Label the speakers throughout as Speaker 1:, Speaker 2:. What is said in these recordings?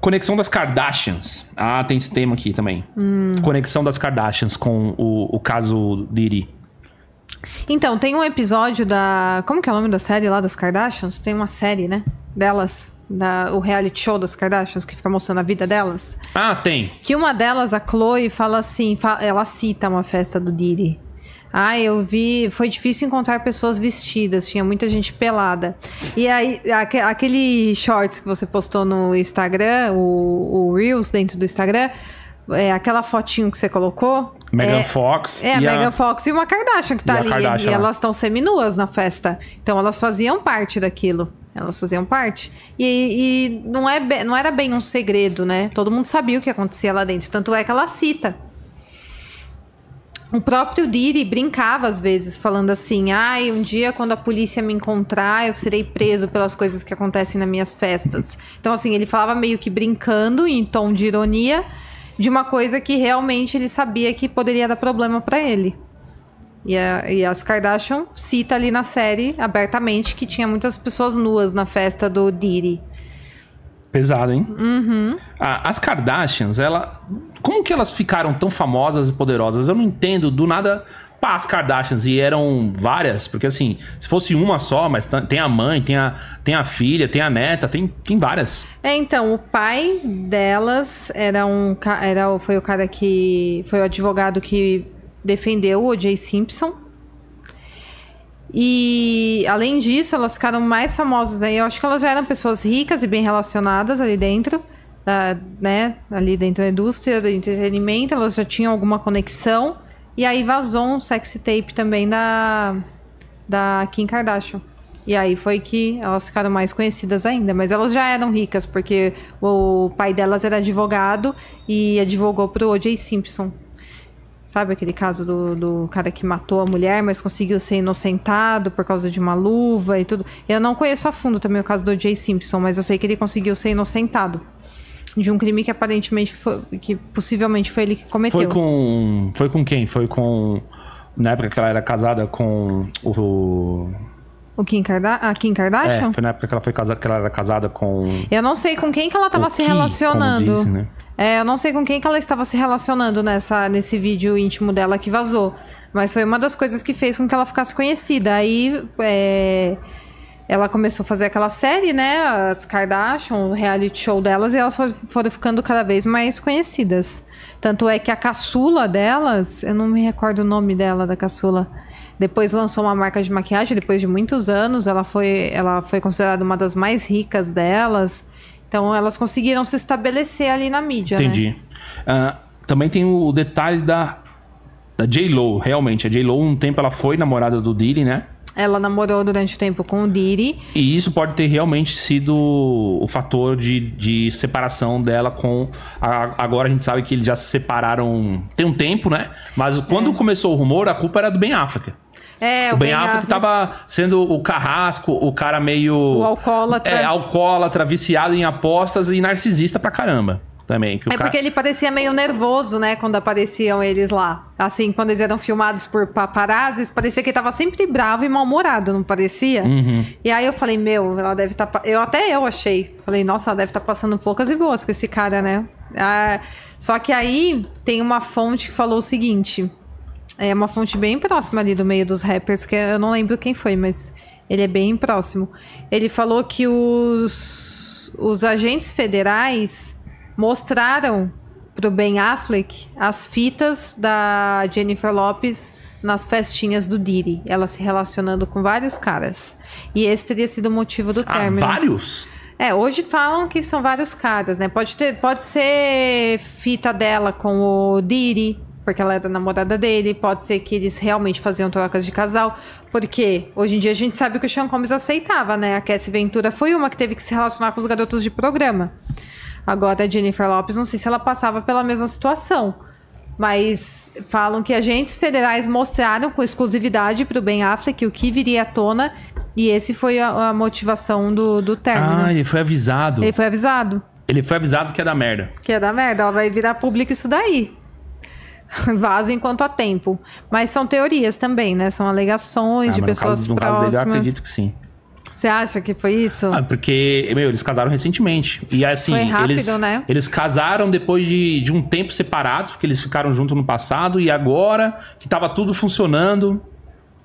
Speaker 1: Conexão das Kardashians. Ah, tem esse tema aqui também. Hum. Conexão das Kardashians com o, o caso Diri.
Speaker 2: Então, tem um episódio da. Como que é o nome da série lá das Kardashians? Tem uma série, né? Delas. Da, o reality show das Kardashians, que fica mostrando a vida delas.
Speaker 1: Ah, tem.
Speaker 2: Que uma delas, a Chloe, fala assim: ela cita uma festa do Diri. Ah, eu vi. Foi difícil encontrar pessoas vestidas, tinha muita gente pelada. E aí, aquele shorts que você postou no Instagram, o, o Reels dentro do Instagram, é, aquela fotinho que você colocou. Megan é, Fox.
Speaker 1: É, e Megan a... Fox
Speaker 2: e uma Kardashian que tá ali. e, e elas estão seminuas na festa. Então elas faziam parte daquilo. Elas faziam parte. E, e não, é, não era bem um segredo, né? Todo mundo sabia o que acontecia lá dentro. Tanto é que ela cita o próprio Diri brincava às vezes, falando assim: ai, ah, um dia quando a polícia me encontrar, eu serei preso pelas coisas que acontecem nas minhas festas. Então, assim, ele falava meio que brincando, em tom de ironia, de uma coisa que realmente ele sabia que poderia dar problema para ele. E, a, e as Kardashian cita ali na série abertamente que tinha muitas pessoas nuas na festa do Diri. Pesado, hein? Uhum.
Speaker 1: Ah, as Kardashians, ela. Como que elas ficaram tão famosas e poderosas? Eu não entendo. Do nada, pá, as Kardashians. E eram várias, porque assim, se fosse uma só, mas tem a mãe, tem a, tem a filha, tem a neta, tem, tem várias.
Speaker 2: É, então, o pai delas era um. Era, foi o cara que. Foi o advogado que defendeu o O.J. Simpson. E além disso, elas ficaram mais famosas aí. Eu acho que elas já eram pessoas ricas e bem relacionadas ali dentro, da, ah, né? Ali dentro da indústria do entretenimento, elas já tinham alguma conexão. E aí vazou um sexy tape também da, da Kim Kardashian. E aí foi que elas ficaram mais conhecidas ainda, mas elas já eram ricas, porque o pai delas era advogado e advogou pro O.J. Simpson. Sabe aquele caso do, do cara que matou a mulher, mas conseguiu ser inocentado por causa de uma luva e tudo? Eu não conheço a fundo também o caso do Jay Simpson, mas eu sei que ele conseguiu ser inocentado de um crime que aparentemente foi, que possivelmente foi ele que cometeu. Foi
Speaker 1: com foi com quem? Foi com na época que ela era casada com o
Speaker 2: o Kim, Karda a Kim Kardashian? É, foi
Speaker 1: na época que ela foi casada, que ela era casada com
Speaker 2: Eu não sei com quem que ela estava se Kim, relacionando. Como disse, né? É, eu não sei com quem que ela estava se relacionando nessa, nesse vídeo íntimo dela que vazou. Mas foi uma das coisas que fez com que ela ficasse conhecida. Aí é, ela começou a fazer aquela série, né? As Kardashian, o reality show delas, e elas foram ficando cada vez mais conhecidas. Tanto é que a caçula delas, eu não me recordo o nome dela, da caçula. Depois lançou uma marca de maquiagem, depois de muitos anos, ela foi, ela foi considerada uma das mais ricas delas. Então elas conseguiram se estabelecer ali na mídia. Né? Entendi.
Speaker 1: Né? Uh, também tem o detalhe da, da J-Lo, realmente. A J-Lo, um tempo, ela foi namorada do Diddy, né?
Speaker 2: Ela namorou durante o tempo com o Diddy.
Speaker 1: E isso pode ter realmente sido o fator de, de separação dela com. A, agora a gente sabe que eles já se separaram tem um tempo, né? Mas quando é. começou o rumor, a culpa era do Ben África.
Speaker 2: É, o, o Ben, ben Affleck, Affleck
Speaker 1: tava sendo o carrasco, o cara meio. O alcoólatra. É, alcoólatra, viciado em apostas e narcisista pra caramba. Também, é cara... porque
Speaker 2: ele parecia meio nervoso, né, quando apareciam eles lá. Assim, quando eles eram filmados por paparazes, parecia que ele tava sempre bravo e mal-humorado, não parecia? Uhum. E aí eu falei, meu, ela deve estar. Tá... Eu até eu achei. Falei, nossa, ela deve estar tá passando poucas e boas com esse cara, né? Ah, só que aí tem uma fonte que falou o seguinte: é uma fonte bem próxima ali do meio dos rappers, que é, eu não lembro quem foi, mas ele é bem próximo. Ele falou que os, os agentes federais mostraram pro Ben Affleck as fitas da Jennifer Lopes nas festinhas do Diri, ela se relacionando com vários caras. E esse teria sido o motivo do ah, término. Vários? É, hoje falam que são vários caras, né? Pode, ter, pode ser fita dela com o Diri, porque ela era é namorada dele, pode ser que eles realmente faziam trocas de casal, porque hoje em dia a gente sabe que o Sean Combs aceitava, né? A Cassie Ventura foi uma que teve que se relacionar com os garotos de programa. Agora a Jennifer Lopes, não sei se ela passava pela mesma situação, mas falam que agentes federais mostraram com exclusividade para o Ben Affleck o que viria à tona e esse foi a, a motivação do, do término. Ah, ele
Speaker 1: foi avisado. Ele foi avisado. Ele foi avisado que ia dar merda.
Speaker 2: Que ia dar merda, ela vai virar público isso daí. Vaza enquanto há tempo. Mas são teorias também, né? São alegações ah, de pessoas no caso, próximas. dele, eu acredito que sim. Você acha que foi isso? Ah,
Speaker 1: porque, meu, eles casaram recentemente. E assim, foi rápido, eles, né? eles casaram depois de, de um tempo separados, porque eles ficaram juntos no passado, e agora que tava tudo funcionando,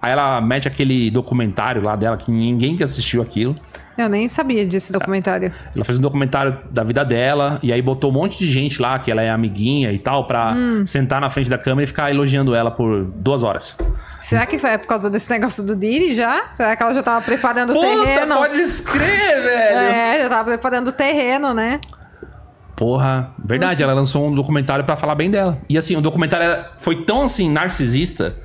Speaker 1: Aí ela mete aquele documentário lá dela que ninguém que assistiu aquilo.
Speaker 2: Eu nem sabia desse documentário.
Speaker 1: Ela fez um documentário da vida dela e aí botou um monte de gente lá que ela é amiguinha e tal pra hum. sentar na frente da câmera e ficar elogiando ela por duas horas.
Speaker 2: Será que foi por causa desse negócio do Diri já? Será que ela já tava preparando Puta, o terreno? pode escrever, velho! É, já tava preparando o terreno, né?
Speaker 1: Porra, verdade, ela lançou um documentário para falar bem dela. E assim, o documentário foi tão assim narcisista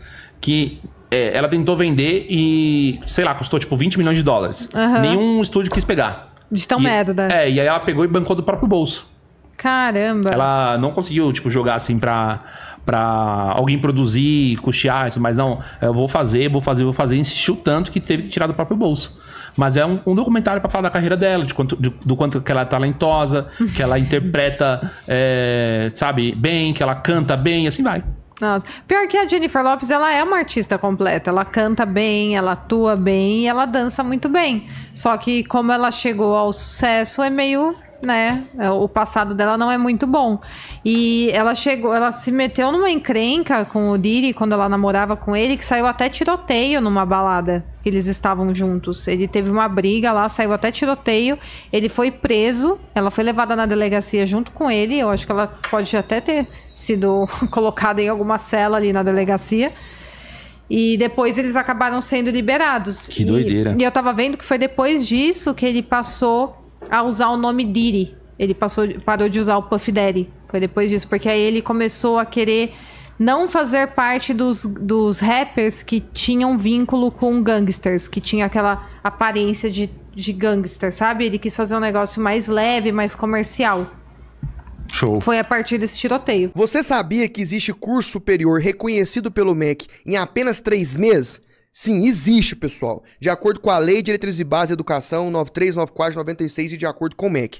Speaker 1: que é, ela tentou vender e, sei lá, custou tipo 20 milhões de dólares. Uhum. Nenhum estúdio quis pegar. De tão e, medo, né? É, e aí ela pegou e bancou do próprio bolso. Caramba! Ela não conseguiu, tipo, jogar assim pra, pra alguém produzir, custear isso, mas não, é, eu vou fazer, vou fazer, vou fazer, insistiu tanto que teve que tirar do próprio bolso. Mas é um, um documentário para falar da carreira dela, de quanto, de, do quanto que ela é talentosa, que ela interpreta, é, sabe, bem, que ela canta bem, e assim vai. Nossa. Pior
Speaker 2: que a Jennifer Lopes, ela é uma artista completa. Ela canta bem, ela atua bem e ela dança muito bem. Só que como ela chegou ao sucesso, é meio né? É, o passado dela não é muito bom. E ela chegou, ela se meteu numa encrenca com o Diri quando ela namorava com ele, que saiu até tiroteio numa balada. Eles estavam juntos. Ele teve uma briga lá, saiu até tiroteio. Ele foi preso. Ela foi levada na delegacia junto com ele. Eu acho que ela pode até ter sido colocada em alguma cela ali na delegacia. E depois eles acabaram sendo liberados. Que doideira. E, e eu tava vendo que foi depois disso que ele passou a usar o nome Diri, Ele passou, parou de usar o Puff Daddy. Foi depois disso, porque aí ele começou a querer não fazer parte dos, dos rappers que tinham vínculo com gangsters, que tinha aquela aparência de, de gangster, sabe? Ele quis fazer um negócio mais leve, mais comercial. Show.
Speaker 1: Foi a partir desse tiroteio. Você sabia que existe curso superior reconhecido pelo MEC em apenas três meses? Sim, existe, pessoal. De acordo com a Lei de Diretrizes e Base de Educação 9394 96 e de acordo com o MEC.